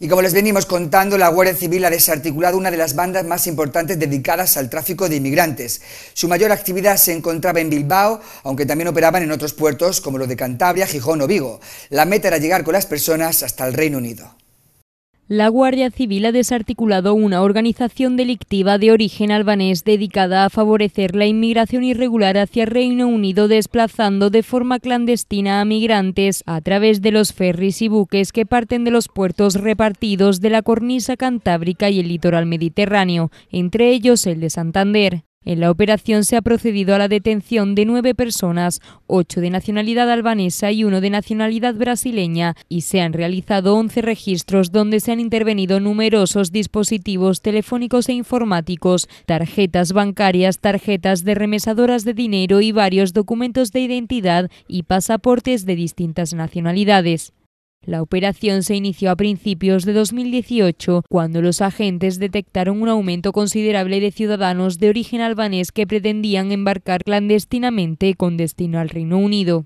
Y como les venimos contando, la Guardia Civil ha desarticulado una de las bandas más importantes dedicadas al tráfico de inmigrantes. Su mayor actividad se encontraba en Bilbao, aunque también operaban en otros puertos como los de Cantabria, Gijón o Vigo. La meta era llegar con las personas hasta el Reino Unido. La Guardia Civil ha desarticulado una organización delictiva de origen albanés dedicada a favorecer la inmigración irregular hacia Reino Unido, desplazando de forma clandestina a migrantes a través de los ferries y buques que parten de los puertos repartidos de la cornisa cantábrica y el litoral mediterráneo, entre ellos el de Santander. En la operación se ha procedido a la detención de nueve personas, ocho de nacionalidad albanesa y uno de nacionalidad brasileña, y se han realizado 11 registros donde se han intervenido numerosos dispositivos telefónicos e informáticos, tarjetas bancarias, tarjetas de remesadoras de dinero y varios documentos de identidad y pasaportes de distintas nacionalidades. La operación se inició a principios de 2018, cuando los agentes detectaron un aumento considerable de ciudadanos de origen albanés que pretendían embarcar clandestinamente con destino al Reino Unido.